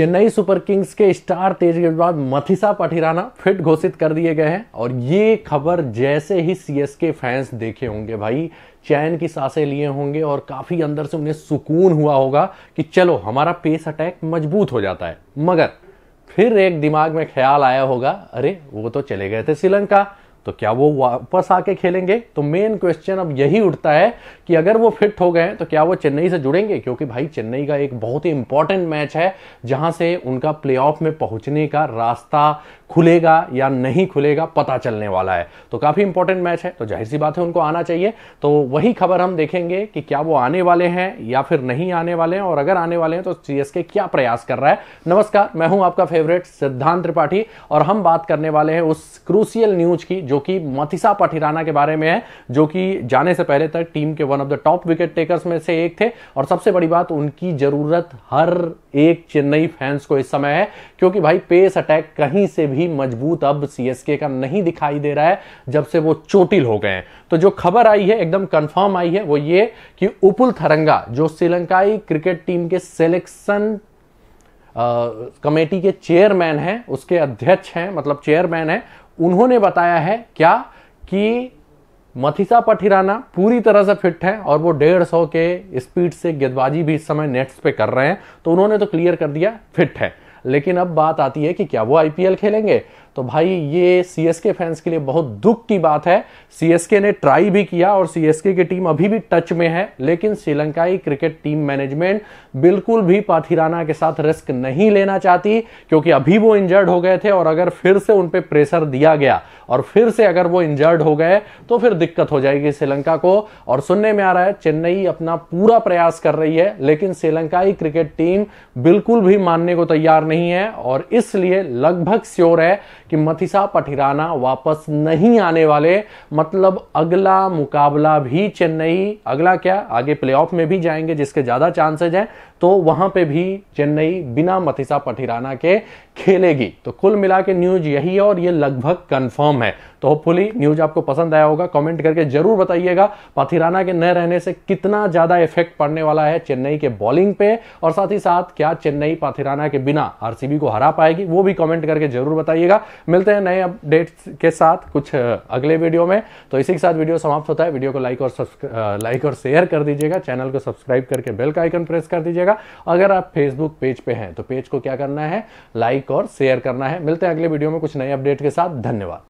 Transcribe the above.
Chennai Super Kings के star तेज गेंदबाज मथिसा पठिराना फिट घोषित कर दिए गए हैं और ये खबर जैसे ही सीएसके फैंस देखे होंगे भाई चैन की सांसें लिए होंगे और काफी अंदर से उन्हें सुकून हुआ होगा कि चलो हमारा पेस अटैक मजबूत हो जाता है मगर फिर एक दिमाग में ख्याल आया होगा अरे वो तो चले गए थे श्रीलंका तो क्या वो वापस आके खेलेंगे तो मेन क्वेश्चन अब यही उठता है कि अगर वो फिट हो गए तो क्या वो चेन्नई से जुड़ेंगे क्योंकि भाई चेन्नई का एक बहुत ही इंपॉर्टेंट मैच है जहां से उनका प्लेऑफ में पहुंचने का रास्ता खुलेगा या नहीं खुलेगा पता चलने वाला है तो काफ़ी इंपॉर्टेंट मैच है तो जाहिर सी बात है उनको आना चाहिए तो वही खबर हम देखेंगे कि क्या वो आने वाले हैं या फिर नहीं आने वाले हैं और अगर आने वाले हैं तो सीएसके क्या प्रयास कर रहा है नमस्कार मैं हूं आपका फेवरेट सिद्धांत त्रिपाठी और हम बात करने वाले हैं उस क्रूसियल न्यूज की जो कि मथिसा पठिराना के बारे में है जो कि जाने से पहले तक टीम के one of the top wicket takers में से एक थे और सबसे बड़ी बात उनकी जरूरत हर एक चेन्नई फैंस को इस समय है क्योंकि भाई पेस अटैक कहीं से भी भी मजबूत अब सीएसके का नहीं दिखाई दे रहा है जब से वो चोटिल हो गए हैं तो जो खबर आई है एकदम कंफर्म आई है वो ये कि उपुल थरंगा जो श्रीलंकाई क्रिकेट टीम के सिलेक्शन कमेटी के चेयरमैन हैं उसके अध्यक्ष हैं मतलब चेयरमैन है उन्होंने बताया है क्या कि मथिसा पठिराना पूरी तरह से फिट है और वो डेढ़ सौ के स्पीड से गेंदबाजी भी इस समय नेट्स पे कर रहे हैं तो उन्होंने तो क्लियर कर दिया फिट है लेकिन अब बात आती है कि क्या वो आईपीएल खेलेंगे तो भाई ये सीएसके फैंस के लिए बहुत दुख की बात है सीएसके ने ट्राई भी किया और सीएसके की टीम अभी भी टच में है लेकिन श्रीलंकाई क्रिकेट टीम मैनेजमेंट बिल्कुल भी पाथिराना के साथ रिस्क नहीं लेना चाहती क्योंकि अभी वो इंजर्ड हो गए थे और अगर फिर से उन पर प्रेशर दिया गया और फिर से अगर वो इंजर्ड हो गए तो फिर दिक्कत हो जाएगी श्रीलंका को और सुनने में आ रहा है चेन्नई अपना पूरा प्रयास कर रही है लेकिन श्रीलंकाई क्रिकेट टीम बिल्कुल भी मानने को तैयार नहीं है और इसलिए लगभग श्योर है कि मथिसा पठिराना वापस नहीं आने वाले मतलब अगला मुकाबला भी चेन्नई अगला क्या आगे प्लेऑफ में भी जाएंगे जिसके ज़्यादा चांसेज हैं तो वहां पे भी चेन्नई बिना मथिसा पठिराना के खेलेगी तो कुल मिला के न्यूज यही है और ये लगभग कंफर्म है तो होपफुली न्यूज आपको पसंद आया होगा कमेंट करके जरूर बताइएगा पथिराना के न रहने से कितना ज्यादा इफेक्ट पड़ने वाला है चेन्नई के बॉलिंग पे और साथ ही साथ क्या चेन्नई पाथिराना के बिना आरसीबी को हरा पाएगी वो भी कमेंट करके जरूर बताइएगा मिलते हैं नए अपडेट के साथ कुछ अगले वीडियो में तो इसी के साथ वीडियो समाप्त होता है वीडियो को लाइक और लाइक और शेयर कर दीजिएगा चैनल को सब्सक्राइब करके बेल का आइकन प्रेस कर दीजिएगा जाएगा अगर आप फेसबुक पेज पे हैं तो पेज को क्या करना है लाइक और शेयर करना है मिलते हैं अगले वीडियो में कुछ नए अपडेट के साथ धन्यवाद